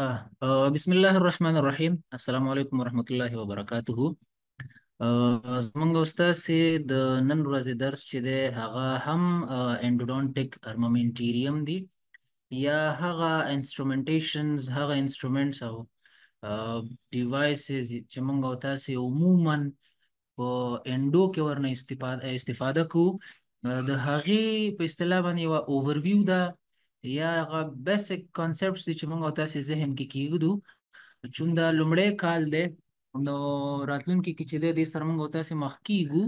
Ah, uh, Bismillahirrahmanirrahim. Assalamualaikum warahmatullahi wabarakatuh. زمونږ استاد سي د نن ورځې درس چې دی هغه هم انډودونټیک ارمامنټیریم دی یا هغه انسټرومنټیشنز هغه انسټرومنټس او ډیوایسز چې موږ او تاسو عموما په انډو کې ورنه استفاده استفاده کوو د هغې په اصطلاح باندې یو اوورویو ده یا هغه بیسیک کانسپټس دي چې موږ او تاسو ذهن کې کیږو چون دا لومړی کال دی نو راتلونکي کې چې د سر موږ او تاسو مخ کیږو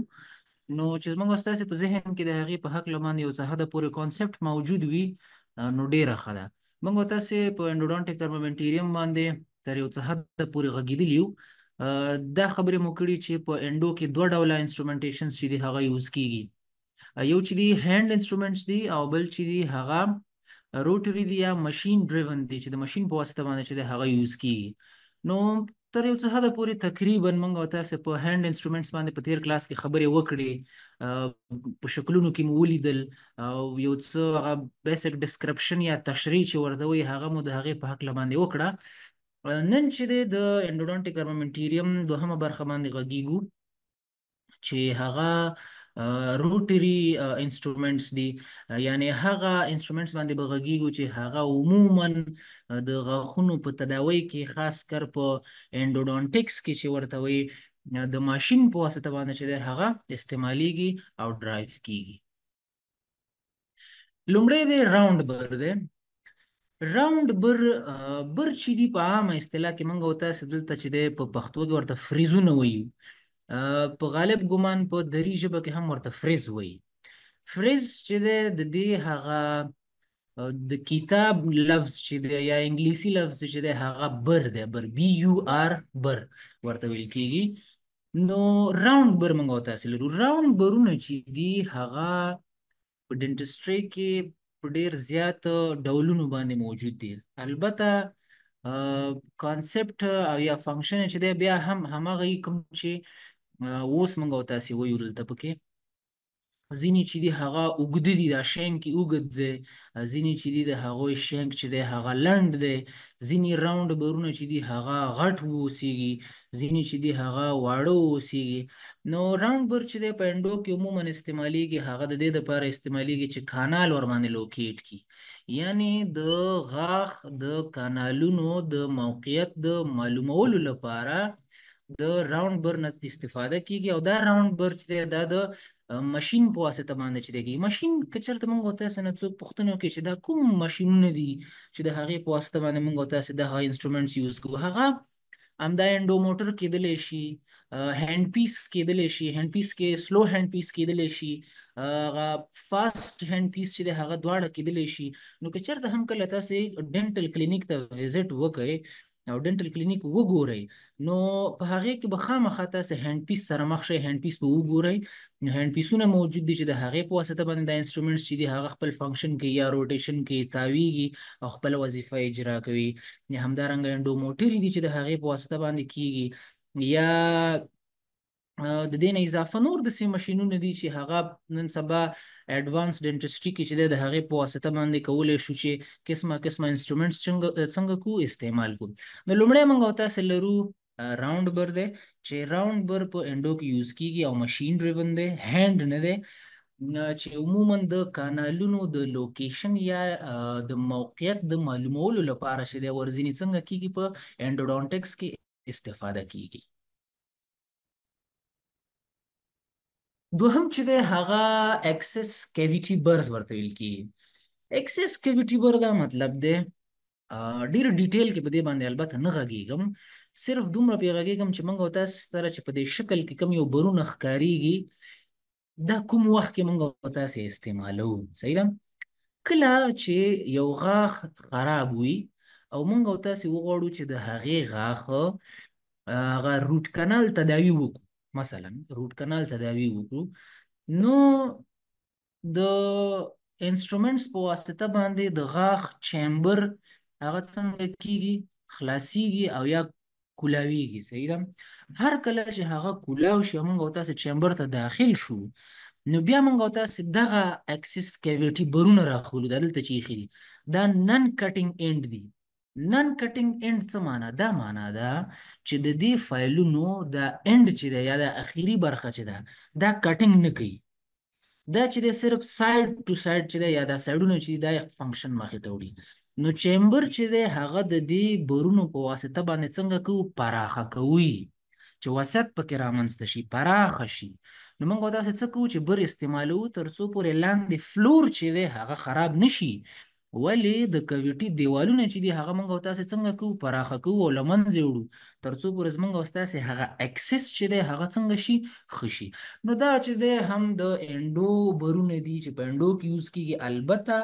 نو چې موږ او تاسو په ذهن کې د هغه په حق لمن یو څه حد پورې کانسپټ موجود وي نو ډیر ښه ده موږ او تاسو په انډودونټیک ارمنټیریم باندې تر یو څه حد پورې غږیدلیو دا خبرې مو کړې چې په انډو کې دوه ډول انسټرومنټیشنز چې دی هغه یوز کیږي یو چې دی هند انسټرومنټس دی او بل چې دی هغه روټري دی یا ماشين ډریون دی چې د ماشين په واسطه باندې چې هغه یوز کی نو تر یو څه حد پورې تقریبا موږ او تاسو په هاند انسټرومنټس باندې په تیر کلاس کې خبرې وکړې په شکلونو کې مو ولیدل او یو څه هغه بیسیک ډسکرپشن یا تشریح چې ورته وي هغه مو د هغه په حق باندې وکړه نن چې د انډودونټیک ارمامنټیریم دوهمه برخه باندې غږیږو چې هغه روټري انسټرومنټس دي یعنی هغه انسټرومنټس باندې بغږیږو چې هغه عموما د غاښونو په تداوی کې خاص کر په انډودونټکس کې چې ورته وي د ماشين په واسطه باندې چې هغه استعماليږي او ډرایو کیږي لومړی دی راوند بر دی راوند بر بر چې دی په عامه اصطلاح کې موږ او تاسو دلته چې دی په پښتو کې ورته فریزونه وایو په غالب ګمان په دری ژبه کې هم ورته فریز وایي فریز چې دی د دې هغه د کتاب لفظ چې دی یا انګلیسي لفظ چې دی هغه بر دی بر بی یو آر بر ورته ویل کیږي نو راوند بر موږ او تاسو لرو راوند برونه چې دی هغه په ډینټسټري کې په ډیر زیات ډولونو باندې موجود دي البته کانسپټ او یا فنکشن چې دی بیا هم همغه کوم چې اوس موږ او تاسو ویل دلته پکې ځینې چې دی هغه اوګد دي دا شینک اوګد دی ځینې چې دی د هغه شینک چې دی هغه لند دی ځینې راوند برونه چې دی هغه غټ ووسیږي ځینې چې دی هغه واړه ووسیږي نو راوند بر چې دی پندو کې عموما استعمالیږي هغه د دې لپاره استعمالیږي چې کانال ور باندې لوکیټ کی یعنی د غاخ د کانالونو د موقعیت د معلومولو لپاره د راوند بر نه استفاده کیږي او دا راوند بر چې دا د ماشين په واسطه باندې چې دیږي ماشين کچرته موږ ته سن څو پښتنو کې چې دا کوم ماشينونه دي چې د هغه په واسطه باندې موږ ته د هغه انسټرومنټس یوز کوو هغه امدا انډو موټر کېدلی شي هینډ پیس کېدلی شي هینډ پیس کې سلو هینډ پیس کېدلی شي هغه فاست هینډ پیس چې د هغه دواړه کېدلی شي نو که چېرته هم کله تاسې ډینټل کلینیک ته وزټ وکړئ او ډنټل کلینیک وګورئ نو په هغه کې به خامخا تاسو هند پیس سره مخ شئ هند پیس به وګورئ هند پیسونه موجود دي چې د هغه په واسطه باندې د انسټرومنټس چې دي هغه خپل فنکشن کوي یا روټیشن کوي تاویږي او خپل وظیفه اجرا کوي همدارنګه انډو موټری دي چې د هغه په واسطه باندې کیږي یا د دې نه اضافه نور د سیم ماشينونه دي چې هغه نن سبا اډوانس ډینټستري کې چې د هغه په واسطه باندې کولای شو چې قسمه قسمه انسټرومنټس څنګه څنګه کو استعمال کو نو لومړی موږ تاسو لرو راوند بر دی چې راوند بر په انډو کې یوز کیږي او ماشين ډریون دی هاند نه دی چې عموما د کانالونو د لوکیشن یا د موقعیت د معلومولو لپاره چې د ورزینی څنګه کیږي په انډوډونټکس کې استفاده کیږي دوهم چې ده هغه اکسس کیویټي برز ورته ویل کی اکسس کیویټي بر دا مطلب ده ډیر ډیټیل کې په دې باندې البته نه غږیږم صرف دومره پیغږیږم چې موږ تاسو سره چې په دې شکل کې کم یو برونه ښکاریږي دا کوم وخت کې موږ تاسو استعمالو صحیح ده کله چې یو غاخ خراب وي او موږ تاسو وګورو چې د هغې غاخ هغه روټ کانال تداوی وکړو مثلا روت کنال تداوی وکړو نو د انسټرومنټس په واسطه باندې د غاغ چیمبر هغه څنګه کیږي خلاصيږي او یا کولاویږي صحیح ده هر کله چې هغه کولاو شي موږ او تاسو چیمبر ته داخل شو نو بیا موږ او تاسو دغه اکسس کیویټي برونه راخولو دلته چی خېری دا نن کټینګ اینډ دی نن کټینګ اند څه معنا دا معنا ده چې د دې فایلونو د اند چې ده یا د اخیری برخه چې ده دا کټینګ نه کوي دا چې ده صرف سایډ ټو سایډ چې ده یا دا سایډونه چې دا یو فنکشن مخې ته وړي نو چیمبر چې ده هغه د دې برونو په واسطه باندې څنګه کوو پراخه کوي چې وسط پکې رامنځته شي پراخه شي نو موږ داسې څه کوو چې بر استعمالو تر څو پورې لاندې فلور چې ده هغه خراب نشي ولې د کویټي دیوالونه چې دي هغه موږ او تاسو څنګه کوو پراخه کوو او لمنځه وړو ترڅو پورې موږ او تاسو هغه اکسس چې دی هغه څنګه شي خشي نو دا چې دی هم د انډو برونه دي چې په انډو کې یوز کیږي البته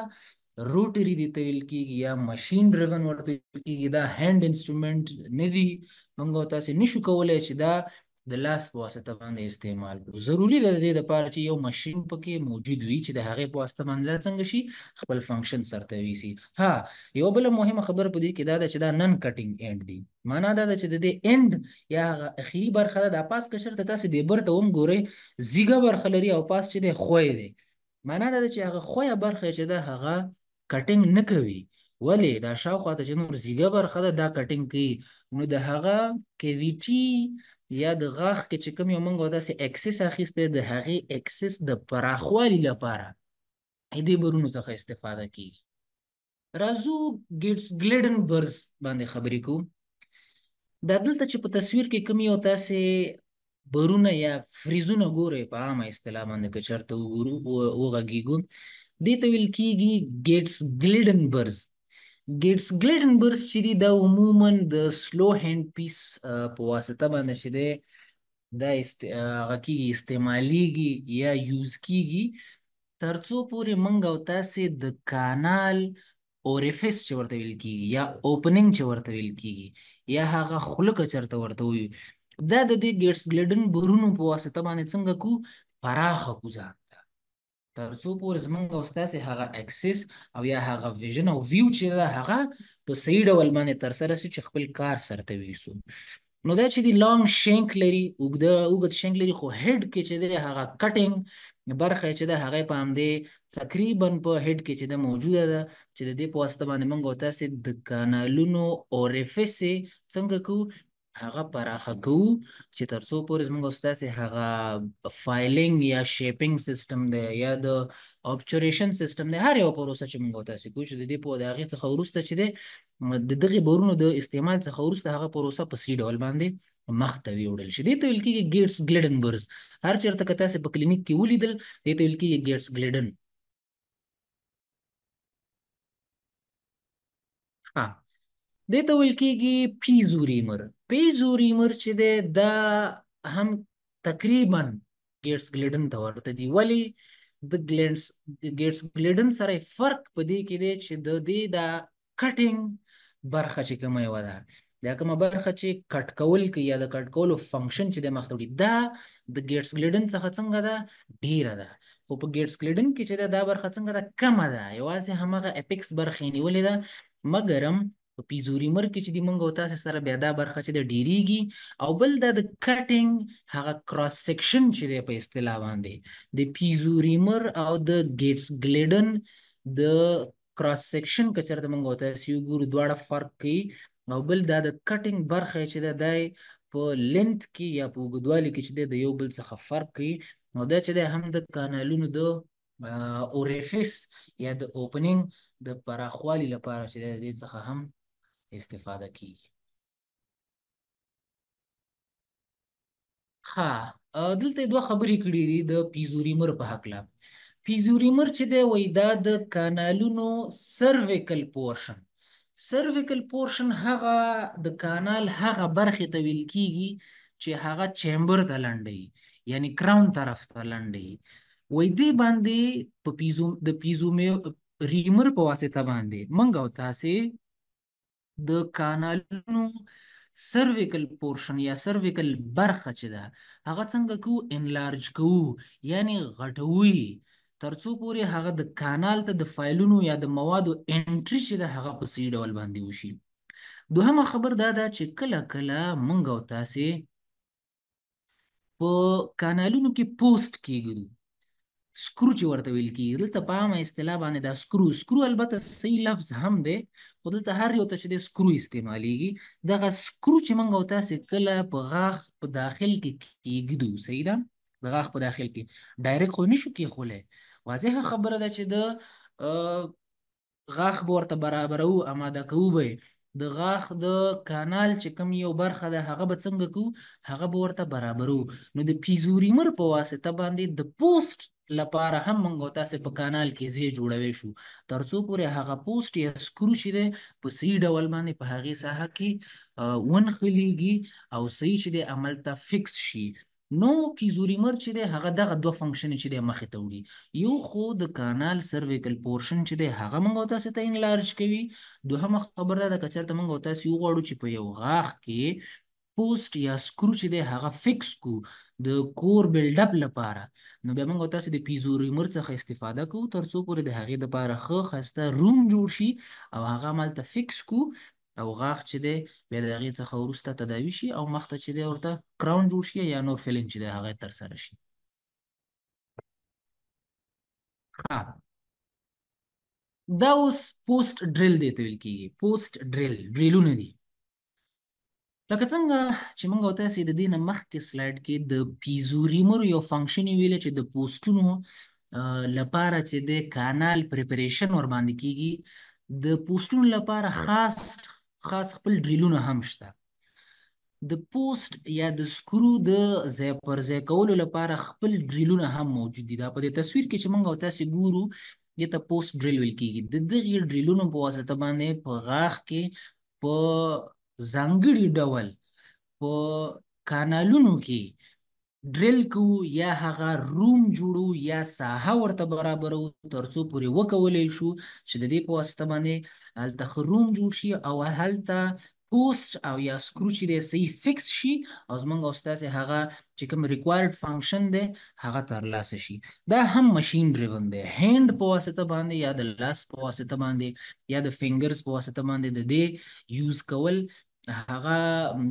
روټری دي ته ویل کیږي یا ماشين ډریون ورته کیږي دا هند انسټرومنت نه دي موږ او تاسو نشو کولای چې دا د لاس په واسطه باندې استعمال کړو ضروری ده د دې لپاره چې یو ماشين پکې موجود وي چې د هغې په واسطه باندې څنګه شي خپل فنکشن سرته ویسي ها یو بل مهمه خبر په دې کې دا ده چې دا نن کټینګ اینډ دی معنا دا ده چې د دې اینډ یا هغه اخیری برخه ده دا پاس کشر ته تاسو د برته هم ګورئ زیګه برخه لري او پاس چې د خوې دی معنا دا ده چې هغه خوې برخه چې ده هغه کټینګ نه کوي ولې دا شاوخوا ته چې نور زیګه برخه ده دا کټینګ کوي نو د هغه کیویټي یا د غاښ کې چې کوم یو مونږ داسې اکسس اخیسته د هغې اکسس د پراخوالي لپاره دې برونو څخه استفاده کیږي راځو ګیټس ګلیډن برز باندې خبرې کوو دا دلته چې په تصویر کې کوم یو تاسې برونه یا فریزونه ګورئ په عامه اصطلاح باندې که چېرته وګورو وغږیږو دې ته ویل کیږي ګیټس ګلیډن برز ګیټس ګلیډنبرګ چې دی دا عموما د سلو هیند پیس په واسطه باندې چې دی دا است هغه کیږي استعمالیږي یا یوز کیږي ترڅو پورې منګ او تاسې د کانال اوریفیس چې ورته ویل کیږي یا اوپننګ چې ورته ویل کیږي یا هغه خوله که چېرته ورته وایو دا د دې ګیټس ګلیډن برونو په واسطه باندې څنګه کو پراخه کو ځان ترڅو پورې زمونږ او ستاسې هغه اکسس او یا هغه ویژن او ویو چې دا هغه په صحیح ډول باندې ترسره شي چې خپل کار سرته ویسو نو دا چې دی لانګ شینک لري اوږده اوږد شینک لري خو هډ کې چې دی هغه کټینګ برخه چې ده هغه په همدې تقریبا په هډ کې چې د موجوده ده چې د دې په واسطه باندې موږ او تاسې د کانالونو اورفیسې څنګه کوو هغه پراخه کوو چې تر څو پورې زموږ استاد هغه فایلینګ یا شیپینګ سیستم دی یا د ابچوریشن سیستم دی هر یو پروسه چې موږ تاسو کوو چې د دې په دغه څخه ورسته چې دی د دغه بورونو د استعمال څخه ورسته هغه پروسه په سری ډول باندې مخ ته ویوړل شي دې ته ویل کېږي ګیټس ګلیډنبرز هر چیرته که تاسو په کلینیک کې ولیدل دې ته ویل کېږي ګیټس ګلیډن ها د ته ویل کیږي پیزوریمر پیزوریمر چې ده دا هم تقریبا ګیټس ګلیډن ته ورته دی ولی د ګلینډس ګیټس ګلیډن سره فرق پدې کې دی چې د دې دا کټینګ برخه چې کومه و ده دا کومه برخه چې کټ کول کې یا د کټ کولو فنکشن چې د مختوړي دا د ګیټس ګلیډن څخه څنګه ده ډیره ده خو په ګیټس ګلیډن کې چې دا برخه څنګه ده کمه ده یوازې همغه اپکس برخه نیولې ده مګرم په پیزوري مر کې چې د منګو تاسو سره بیا دا برخه چې د ډیریږي او بل د کټینګ هغه کراس سیکشن چې په اصطلاح باندې د پیزوري مر او د ګیټس ګلیډن د کراس سیکشن کچر د منګو تاسو یو ګورو دواړه فرق کوي او بل دا د کټینګ برخه چې د دای په لنت کې یا په اوږدوالي کې چې د یو بل څخه فرق کوي نو دا چې د هم د کانالونو د اوریفیس یا د اوپننګ د پراخوالي لپاره چې د دې څخه هم استفاده کیږي ها دلته دوه خبرې کړې دي د پیزوریمر په حقله پیزوریمر چې دی وای دا د کانالونو سرویکل پورشن سرویکل پورشن هغه د کانال هغه برخې ته ویل کیږي چې هغه چیمبر ته لنډي یعنی کراون طرف ته لنډي وای دی باندې په پیزو د پیزو مې ریمر په واسطه باندې منګو تاسو د کانالونو سرویکل پورشن یا سرویکل برخه چې ده هغه څنګه کو انلارج کوو یعنی غټوي ترڅو پورې هغه د کانال ته د فایلونو یا د موادو انټری چې ده هغه په سی ډول باندې وشي دوهمه خبر دا ده چې کله کله مونږ او تاسې په کانالونو کې پوسټ کیږو سکرو چې ورته ویل کی دلته په عامه اصطلاح باندې دا سکرو سکرو البته صحیح لفظ هم دی خو دلته هر یو ته چې د سکرو استعمالیږي دغه سکرو چې موږ او تاسې کله په غاښ په داخل کې کېږدو صحیح ده د غاښ په داخل کې ډایرکټ خو نشو کېښولی واضحه خبره ده چې د غاښ به ورته برابرو اماده کوو به د غاښ د کانال چې کوم یو برخه ده هغه به څنګه کوو هغه به ورته برابرو نو د پیزوریمر په واسطه باندې د پوسټ لپاره هم موږ تاسو په کانال کې زی جوړوي شو ترڅو پورې هغه پوسټ یا سکرو چې دی په صحیح ډول باندې په هغه ساحه کې ونخلیږي او صحیح چې دی عمل ته فکس شي نو کیزوریمر چې دی هغه دغه دوه فنکشن چې دی مخې ته وړي یو خو د کانال سرویکل پورشن چې دی هغه موږ تاسو ته انلارج کوي دوهمه خبره ده چې چېرته موږ تاسو یو غواړو چې په یو غاښ کې پوسټ یا سکرو چې دی هغه فکس کو د کور بیلډ اپ لپاره نو بیا موږ تاسو د پیزو ریمر څخه استفاده کوو ترڅو پورې د هغې لپاره ښه خسته روم جوړ شي او هغه مالته فکس کو او غاښ چې دی بیا د هغې څخه وروسته تداوي شي او مخته چې دی ورته کراون جوړ شي یا نور فیلینګ چې دی هغه ترسره شي ها دا اوس پوسټ ډریل دی ته ویل کېږي پوسټ ډریل ډریلونه دي لکه څنګه چې موږ او تاسو د دینه مخکې سلایډ کې د پیزوریمر یو فنکشن ویل چې د پوسټونو لپاره چې د کانال پریپریشن ور باندې کیږي د پوسټونو لپاره خاص خاص خپل ډریلونه هم شته د پوسټ یا د سکرو د ځای پر ځای کولو لپاره خپل ډریلونه هم موجود دي دا په تصویر کې چې موږ او تاسو ګورو یته پوسټ ډریل ویل کیږي د دغه ډریلونو په واسطه باندې په غاښ کې په ځانګړي ډول په کانالونو کې ډریل کوو یا هغه روم جوړو یا ساحه ورته برابرو ترڅو پورې وکولې شو چې د دې په واسطه باندې هلته روم جوړ شي او هلته پوسټ او یا سکرو چې دی صحیح فکس شي او زمونږ استاد هغه چې کوم ریکوایرډ فانکشن دی هغه ترلاسه شي دا هم ماشين ډریون دی هند په واسطه باندې یا د لاس په واسطه باندې یا د فینګرز په واسطه باندې د دې یوز کول هغه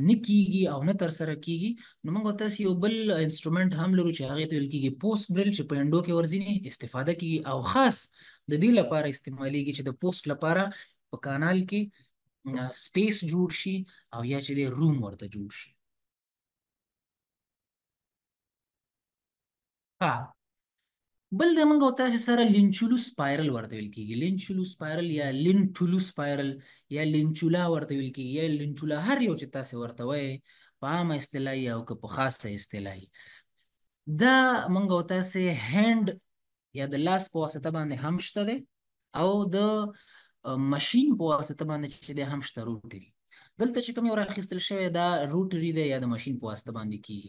نه کیږي او نه تر سره کیږي نو موږ تاسو یو بل انسټرومنت هم لرو چې هغه تل کیږي پوسټ ډرل چې په انډو کې ورزینی استفاده کیږي او خاص د دې لپاره استعمالیږي چې د پوسټ لپاره په کانال کې سپیس جوړ شي او یا چې د روم ورته جوړ شي ها بل د موږ او تاسو سره لینچولو سپایرل ورته ویل کیږي لینچولو سپایرل یا لینټولو سپایرل یا لینچولا ورته ویل کیږي یا لینچولا هر یو چې تاسو ورته وایي په عامه اصطلاح یا که په خاصه اصطلاح دا موږ او تاسو هند یا د لاس په واسطه باندې هم شته دی او د ماشين په واسطه باندې چې د هم شته روټري دلته چې کوم یو راخیستل شوی دا روټري دی یا د ماشين په واسطه باندې کیږي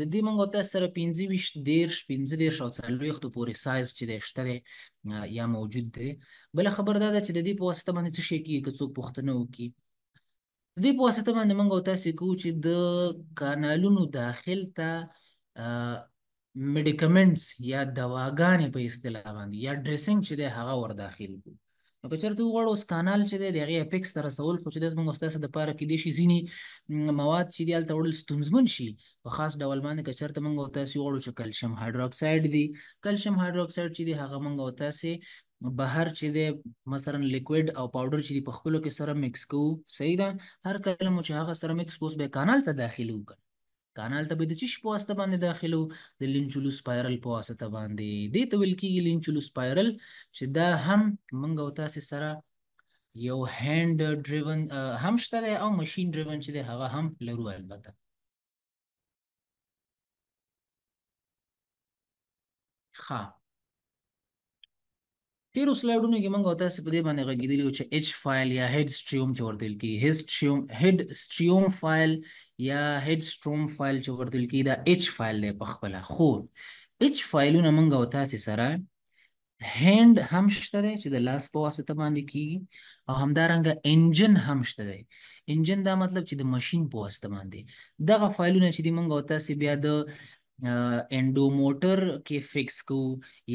د دې مونږ ته سره 25 ډیر 15 ډیر شاو څلويخت پورې سایز چې د شتره یا موجود دی بل خبر دا ده چې د دې په واسطه باندې څه شي کیږي که څوک پوښتنه وکړي د دې په واسطه باندې مونږ تاسو کو چې د کانالونو داخل ته میډیکمنټس یا دواګانې په اصطلاح باندې یا ډریسینګ چې ده هغه ور داخل کړو نو که چېرته وغواړو اوس کانال چې دی د هغې اپکس ته رسول خو چې دی زموږ ستاسو دپاره کیدای شي ځینې مواد چې دي هلته وړل ستونزمن شي په خاص ډول باندې که چېرته موږ او تاسې وغواړو چې کلشیم هایډراکساید دی کلشیم هایډراکساید چې دی هغه موږ او تاسې بهر چې دی مثلا لیکوډ او پاوډر چې دی په خپلو کې سره مکس کوو صحیح ده هر کله مو چې هغه سره مکس کوو اوس بیا کانال ته داخلوو که کانال ته به د چش په واسطه باندې داخلو د لینچولو سپایرل په واسطه باندې دې ته ویل کېږي لینچولو سپایرل چې دا هم موږ او تاسې سره یو هند ډریون هم شته دی او ماشین ډریون چې دی هغه هم لرو البته ښه تیرو سلایډونو کې موږ تاسو په دې باندې غږیدلی چې اچ فایل یا هډ سټریوم چې ورتل کی هډ هډ سټریوم فایل یا هډ سټروم فایل چې ورتل کی دا اچ فایل دی په خپل خو اچ فایلونه موږ تاسو سره هند هم شته دی چې د لاس په واسطه باندې کیږي او همدارنګه انجن هم شته دی انجن دا مطلب چې د ماشين په واسطه باندې دغه فایلونه چې موږ تاسو بیا د انډوموټر کې فکس کو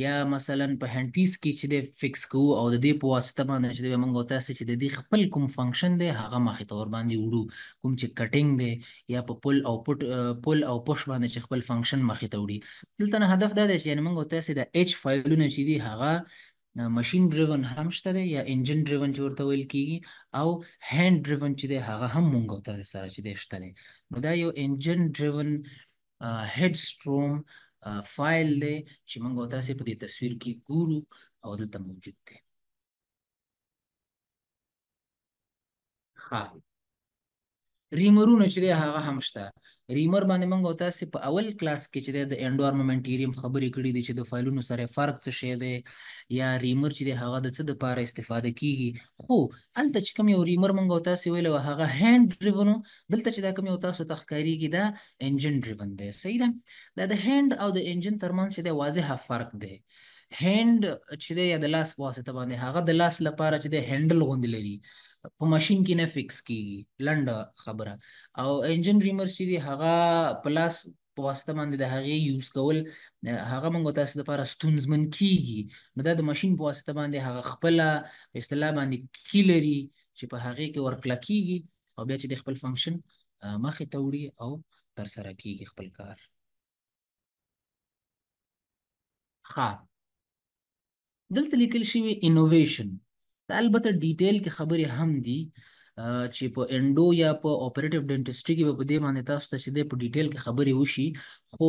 یا مثلا په هند پیس کې چې د فکس کو او د دې په واسطه باندې چې موږ او تاسو چې د دې خپل کوم فنکشن دی هغه مخې تور باندې وړو کوم چې کټینګ دی یا په پل او پټ پل او پش باندې چې خپل فنکشن مخې ته وړي دلته هدف دا دی چې یعنی موږ او تاسو د اچ فایلونه چې دی هغه ماشين ډریون هم شته دی یا انجن ډریون چې ورته ویل کیږي او هند ډریون چې دی هغه هم موږ او تاسو سره چې دی شته نو دا یو انجن ډریون هیډستروم فایل دی چې موږ او تاسو په دې تصویر کې ګورو او دلته موجود دی ها ریمرونه چې دی هغه هم شته ریمر باندې موږ او تاسو په اول کلاس کې چې د انډورمنټیریم خبرې کړې دي چې د فایلونو سره فرق څه شی دی یا ریمر چې د هغه د څه د لپاره استفاده کیږي خو الته چې کوم یو ریمر موږ او تاسو ویلو هغه هاند ډریون دلته چې دا کوم یو تاسو تخکاریږي دا انجن ډریون دی صحیح ده دا د هاند او د انجن ترمنځ چې د واضح فرق دی هاند چې د لاس واسطه باندې هغه د لاس لپاره چې د هندل غوند لري په ماشين کې نه فکس کیږي لنډه خبره او انجن ریمر چې دی هغه پلاس په واسطه باندې د هغه یوز کول هغه موږ تاسو لپاره ستونزمن کیږي نو دا د ماشين په واسطه باندې هغه خپل په اصطلاح باندې کیلری چې په هغه کې ورکلا کیږي او بیا چې د خپل فنکشن مخې ته وړي او تر سره کیږي خپل کار ها دلته لیکل شوی انوویشن البته ډیټیل کې خبرې هم دي چې په انډو یا په اپریټیو ډینټستري کې په دې باندې تاسو ته چې د په ډیټیل کې خبرې وشي خو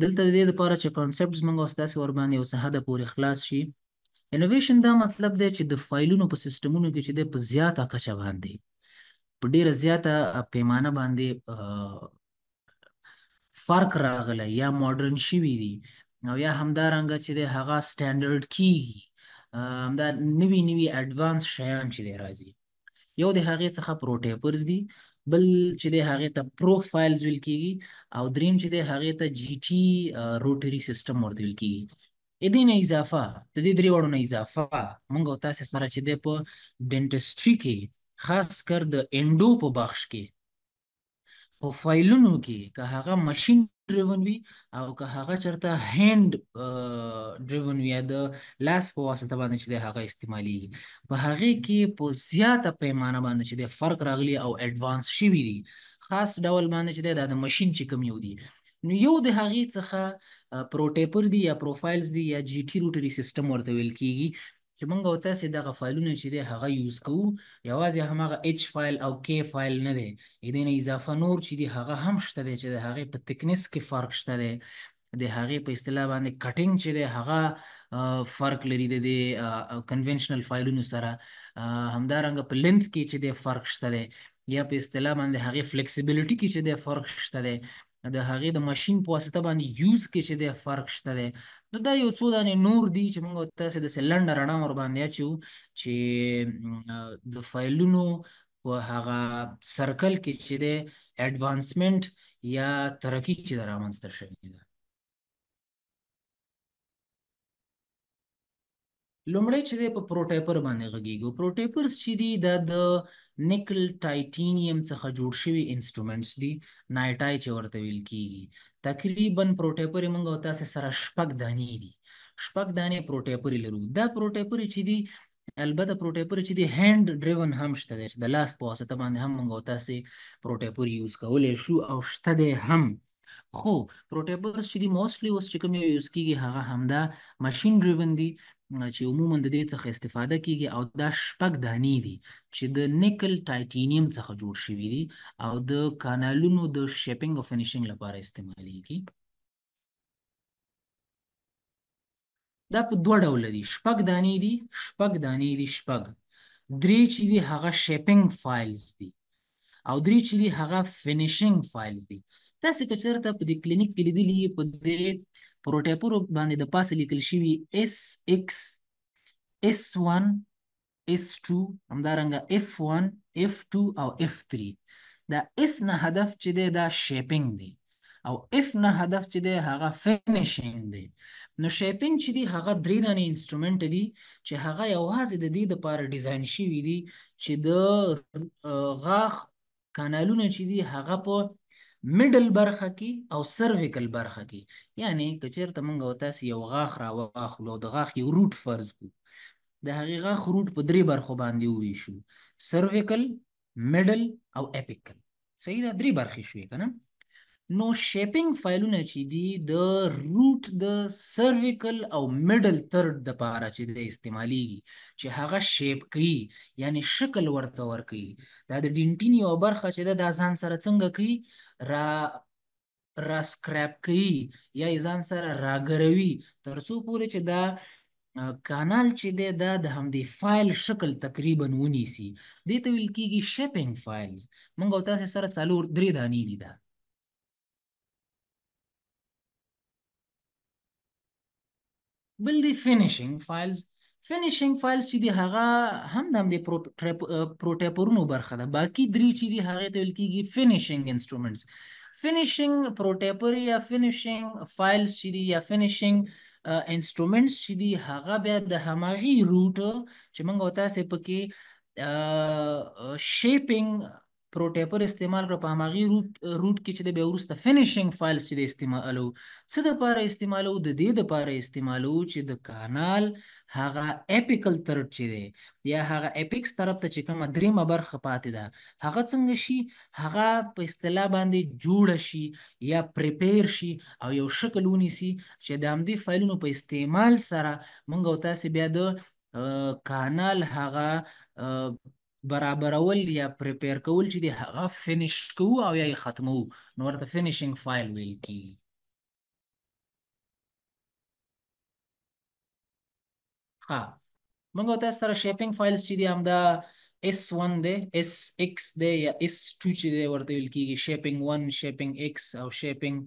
دلته د دې لپاره چې کانسپټس موږ او تاسو ور باندې اوسه حد پورې خلاص شي انوویشن دا مطلب دی چې د فایلونو په سیستمونو کې چې د په زیاته کچه باندې په ډیره زیاته پیمانه باندې فرق راغلی یا ماډرن شوي دي او یا همدارنګه چې د هغه سټانډرډ کیږي همدا نوي نوي اډوانس شیان چې دی راځي یو د هغې څخه پروټیپرز دي بل چې دی هغې ته پروفایلز ویل کیږي او دریم چې دی هغې ته جی ټي روټري سیستم ورته ویل کیږي د دې نه اضافه د دې درې وړو نه اضافه مونږ او تاسو سره چې دی په ډینټسټري کې خاص کر د انډو په بخش کې په فایلونو کې که هغه ماشين ډریون وي او که هغه چرته هند ډریون وي د لاس په واسطه باندې چې هغه استعمالي په هغه کې په زیاته پیمانه باندې چې فرق راغلی او اډوانس شوی دی خاص ډول باندې چې د ماشين چې کم یو دی نو یو د هغه څخه پروټیپر دی یا پروفایلز دی یا جی ټی روټري سیستم ورته ویل کیږي چې مونږ او تاسو دغه فایلونه چې دی هغه یوز کوو یوازې همغه اچ فایل او کی فایل نه دی اې نه اضافه نور چې دی هغه هم شته دی چې د هغې په تکنیس کې فرق شته دی د هغې په اصطلاح باندې کټینګ چې دی هغه فرق لري د کنونشنل فایلونو سره همدارنګه په لنت کې چې دی فرق شته دی یا په اصطلاح باندې هغې فلیکسیبিলিټي کې چې دی فرق شته دی د هغې د ماشین په واسطه باندې یوز کې چې د فرق شته دی نو دا یو څو دانې نور دي چې موږ تاسو د سلند رڼا ور باندې اچو چې د فایلونو په هغه سرکل کې چې د ایڈوانسمنت یا ترقی چې رامنځته شوې ده لومړی چې په پروټایپر باندې غږیږو پروټایپرز چې دي د نکل ټایټینیم څخه جوړ شوي انسټرومنټس دي نایټای چې ورته ویل کیږي تقریبا پروټیپرې موږ او تاسو سره شپږ دانې دي شپږ دانې پروټیپرې لرو دا پروټیپرې چې دي البته پروټیپرې چې دي هند ډریون هم شته دی د لاس په واسطه باندې هم موږ او تاسو پروټیپرې یوز کولی شو او شته دی هم خو پروټیپرس چې دي موستلی اوس چې کوم یو یوز کیږي هغه همدا ماشین ډریون دي چې عموما د دې څخه استفاده کیږي او دا شپږ دانې دي چې د نیکل ټایټینیم څخه جوړ شوي دي او د کانالونو د شیپینګ او فینیشینګ لپاره استعمالیږي دا په دوه ډول دي شپږ دانې دي شپږ دانې دي شپږ درې چې دي هغه شیپینګ فایلز دي او درې چې دي هغه فینیشینګ فایلز دي تاسو که چېرته په دې کلینیک کې لیدلې په دې پروټاپور باندې د پاسه لیکل شوی اس ایکس اس 1 اس 2 همدارنګه اف 1 اف 2 او اف 3 دا اس نه هدف چې دی دا شیپینګ دی او اف نه هدف چې دی هغه فینیشینګ دی نو شیپینګ چې دی هغه درې دانې انسټرومنت دی چې هغه یوازې د دې لپاره ډیزاین شوی دی چې د غاښ کانالونه چې دی هغه په میډل برخه کې او سرویکل برخه کې یعنی کچیرته مونږ او تاسو یو غاښ را واخلو د غاښ یو روټ فرض کو د هغې غاښ روټ په درې برخو باندې وویشو سرویکل میډل او اپیکل صحیح ده درې برخې شوې کنه نو شیپینګ فایلونه چې دي د روټ د سرویکل او میډل ترډ د پاره چې د استعماليږي چې هغه شیپ کوي یعنی شکل ورته ور کوي دا د ډینټین یو برخه چې د ځان سره څنګه کوي را را سکراب کوي یا ځان سره راګروي تر څو پورې چې دا کانال چې دی دا د همدې فایل شکل تقریبا ونیسي دې ته ویل کېږي شیپینګ فایلز موږ او تاسې سره څلور درې دانې دي دا بل دی فینیشینګ فایلز فینیشینګ فایل چې دی هغه هم د دې پروټاپورونو برخه ده باقی درې چې دی هغه ته ویل کیږي فینیشینګ انسټرومنټس فینیشینګ پروټاپوري یا فینیشینګ فایلز چې دی یا فینیشینګ انسټرومنټس چې دی هغه بیا د هماغي روټ چې موږ وتا سه پکې شیپینګ پروټاپر استعمال کړ په هماغي روټ روټ کې چې د بیورسته فینیشینګ فایل چې د استعمالو څه د لپاره استعمالو د دې لپاره استعمالو چې د کانال هغه اپیکل طرف چې دی یا هغه اپیکس طرف ته چې کومه دریمه برخه پاتې ده هغه څنګه شي هغه په اصطلاح باندې جوړ شي یا پریپیر شي او یو شکل ونیسي چې د همدې فایلونو په استعمال سره موږ او تاسو بیا د کانال هغه برابرول یا پریپیر کول چې دی هغه فینیش کوو او یا یې ختمو نو ورته فینیشینګ فایل ویل کیږي ها موږ ته سره شیپینګ فایلز چې دي هم دا S1 دی S6 دی یا S2 چې دی ورته ویل کیږي شیپینګ 1 شیپینګ X او شیپینګ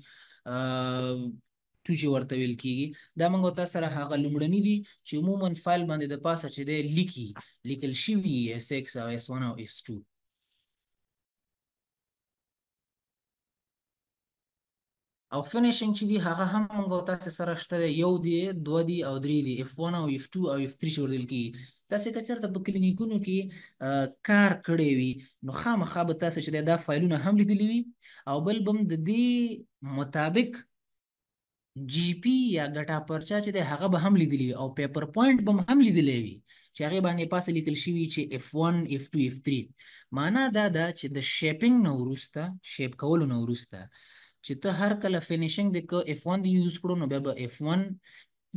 ټوجي ورته ویل کیږي دا موږ ته سره هغه لومړنی دي چې عموما فایل باندې د پاسه چې دی لیکي لیکل شوی S6 او S1 او S2 او فینیشینګ چې دی هغه هم موږ تاسو سره شته یو دی دوه دی او درې دی اف 1 او اف 2 او اف 3 شوړل کی تاسو که چېرته په کلینیکونو کې کار کړی وي نو خامخا به تاسو چې دا فایلونه هم لیدلی وي او بل بم د دې مطابق جی پی یا ګټا پرچا چې دی هغه به هم لیدلی وي او پیپر پوینټ بم هم لیدلی وي چې هغه باندې پاس لیکل شوی چې اف 1 اف 2 اف 3 معنا دا ده چې د شیپینګ نو ورسته شیپ کول نو ورسته چې ته هر کله فینیشینګ د ک اف 1 دی یوز کړو نو بیا به اف 1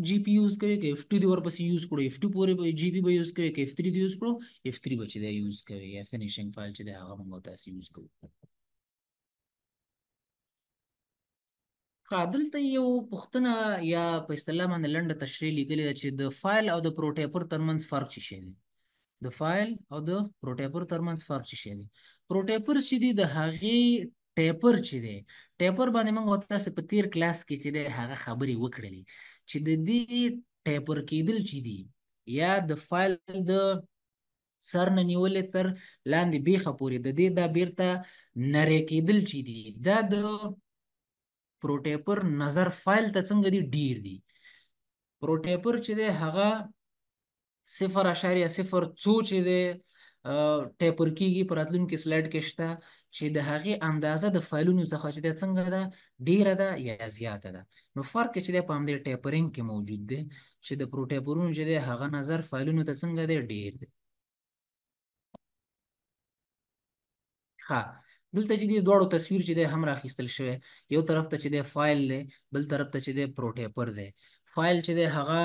جی پی یوز کوي که اف 2 دی ورپسې یوز کړو اف 2 پورې جی پی به یوز کوي که اف 3 دی یوز کړو اف 3 به چې دی یوز کوي یا فینیشینګ فایل چې دی هغه موږ تاسو یوز کوو دلته یو پوښتنه یا په اصطلاح باندې لنډه تشریح لیکلې ده چې د فایل او د پروټیپر ترمنځ فرق څه شي دی د فایل او د پروټیپر ترمنځ فرق څه شي دی پروټیپر چې دی د هغې ټیپر چې دی ټایپر باندې موږ او تاسو په تیر کلاس کې چې د هغه خبرې وکړلې چې د دې ټایپر کېدل چې دی یا د فایل د سر نه نیولې تر لاندې بیخه پورې د دې دا بیرته نری کېدل چې دی دا د پروټیپر نظر فایل ته څنګه دی ډیر دی پروټیپر چې دی هغه 0.02 چې دی ټیپر کیږي پراتلون کې سلاید کې شته چې د هغې اندازه د فایلونو څخه چې د څنګه ده ډیره ده یا زیاته ده نو فرق چې د پام دې ټیپرینګ کې موجود دی چې د پروټیپورونو چې دی هغه نظر فایلونو ته څنګه دی ډیر دی ها دلته چې دی دواړو تصویر چې دی هم راخیستل شوی یو طرف ته چې دی فایل دی بل طرف ته چې دی پروټیپر دی فایل چې دی هغه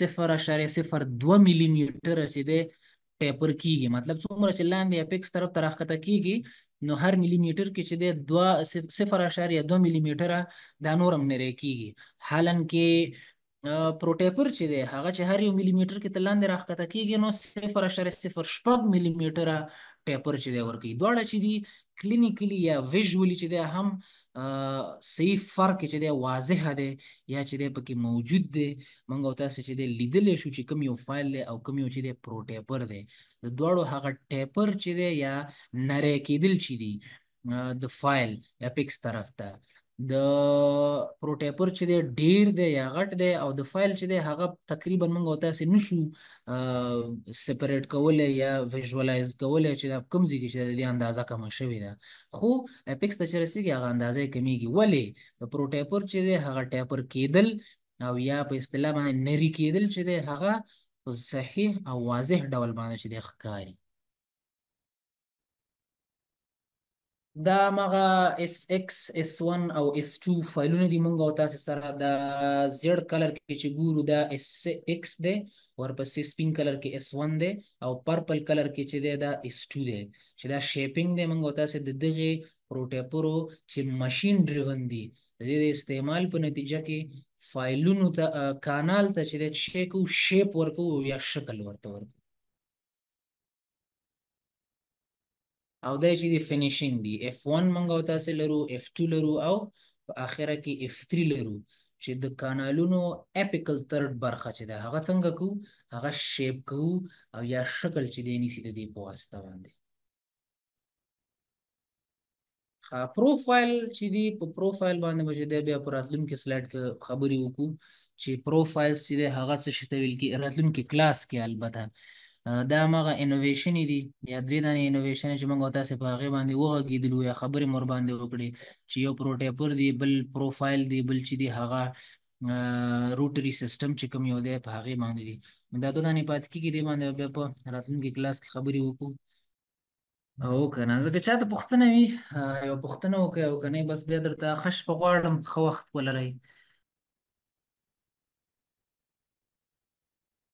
صفر اشاریه صفر دوه میلی نیټره چې دی ټیپر کیږي مطلب څومره چې لاندې اپیکس طرف ته راښکته کیږي نو هر ملي میټر کې چې دی صفر اعشاریه دوه ملي میټره دا نور هم نری کیږي حالن کې پروټیپر چې دی هغه چې هر یو ملي میټر کې ته لاندې راښکته کیږي نو صفر اعشاریه صفر شپږ ملي میټره ټیپر چې دی ورکوي دواړه چې دي کلینیکلی یا ویژولی چې دی هم صحیح فرق چې دی واضح دی یا چې دی پکې موجود دی موږ او تاسو چې دی لیدلی شو چې کوم یو فایل دی او کوم یو چې دی پروټیپر دی د دواړو هغه ټیپر چې دی یا نری کېدل چې دی د فایل یا پیکس طرف ته د پروټاپر چې دی ډیر دی یا غټ دی او د فایل چې دی هغه تقریبا موږ او تاسو نشو سپریټ کولای یا ویژوالایز کولای چې دا کم ځای کې چې د اندازه کم شوې ده خو اپیکس ته چې رسیږي هغه اندازه کمیږي ولې د پروټاپر چې دی هغه ټاپر کېدل او یا په اصطلاح باندې نری کېدل چې دی هغه صحیح او واضح ډول باندې چې دی ښکاری دا مغه اس ایکس اس 1 او اس 2 فایلونه دي مونږ او تاسو سره د زیړ کلر کې چې ګورو دا اس ایکس دی ورپسې سپین کلر کې اس 1 دی او پرپل کلر کې چې دی دا اس 2 دی چې دا شیپینګ دی مونږ او تاسو د دغه پروټیپرو چې ماشين ډریون دي د دې استعمال په نتیجه کې فایلونو ته کانال ته چې شیکو شیپ ورکو یا شکل ورته ورکو او دا چې دی فینیشینګ دی F1 مونږ او تاسو لرو F2 لرو او په اخره کې F3 لرو چې د کانالونو اپیکل ترډ برخه چې ده هغه څنګه کو هغه شیپ کو او یا شکل چې دی نیسی د دې په واسطه باندې خا پروفایل چې دی په پروفایل باندې موجود دی بیا پر راتلونکي سلایډ کې خبرې وکړو چې پروفایل چې دی هغه څه شته ویل کې راتلونکي کلاس کې البته دا مغه انوویشن دي یا درې دانې انوویشن چې موږ تاسو په هغه باندې وغږیدلو یا خبرې مور باندې وکړي چې یو پروټیپر دی بل پروفایل دی بل چې دی هغه روټري سیستم چې کوم یو دی په هغه باندې دي دا دوه دانې پات کیږي دی باندې بیا په راتلونکي کلاس کې خبرې وکړو او کنه ځکه چاته پوښتنه وي یو پوښتنه وکړو کنه بس بیا درته خش په غواړم خو وخت ولرئ